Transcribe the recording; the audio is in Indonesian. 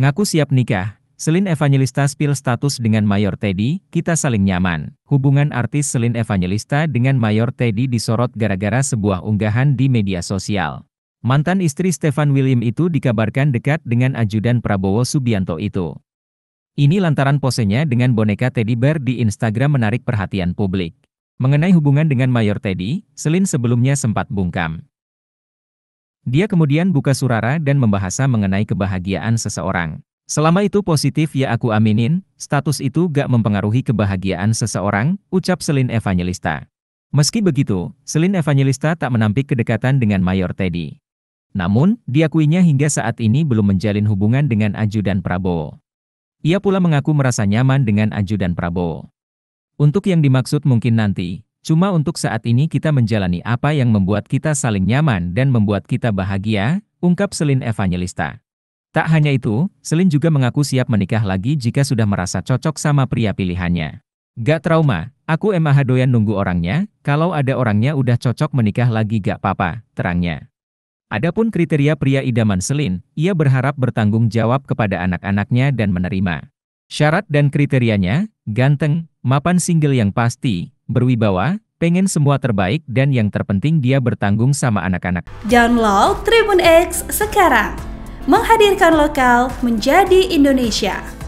Ngaku siap nikah, Selin Evangelista spill status dengan Mayor Teddy, kita saling nyaman. Hubungan artis Selin Evangelista dengan Mayor Teddy disorot gara-gara sebuah unggahan di media sosial. Mantan istri Stefan William itu dikabarkan dekat dengan ajudan Prabowo Subianto itu. Ini lantaran posenya dengan boneka teddy bear di Instagram menarik perhatian publik. Mengenai hubungan dengan Mayor Teddy, Selin sebelumnya sempat bungkam. Dia kemudian buka surara dan membahasa mengenai kebahagiaan seseorang. Selama itu positif ya aku aminin, status itu gak mempengaruhi kebahagiaan seseorang, ucap Selin Evangelista. Meski begitu, Selin Evangelista tak menampik kedekatan dengan Mayor Teddy. Namun, diakuinya hingga saat ini belum menjalin hubungan dengan ajudan Prabowo. Ia pula mengaku merasa nyaman dengan ajudan Prabowo. Untuk yang dimaksud mungkin nanti, Cuma untuk saat ini kita menjalani apa yang membuat kita saling nyaman dan membuat kita bahagia, ungkap Selin Evangelista. Tak hanya itu, Selin juga mengaku siap menikah lagi jika sudah merasa cocok sama pria pilihannya. Gak trauma, aku emang doyan nunggu orangnya, kalau ada orangnya udah cocok menikah lagi gak papa, terangnya. Adapun kriteria pria idaman Selin, ia berharap bertanggung jawab kepada anak-anaknya dan menerima. Syarat dan kriterianya, ganteng, mapan single yang pasti, berwibawa, pengen semua terbaik dan yang terpenting dia bertanggung sama anak-anak. Download Tribun X sekarang. Menghadirkan lokal menjadi Indonesia.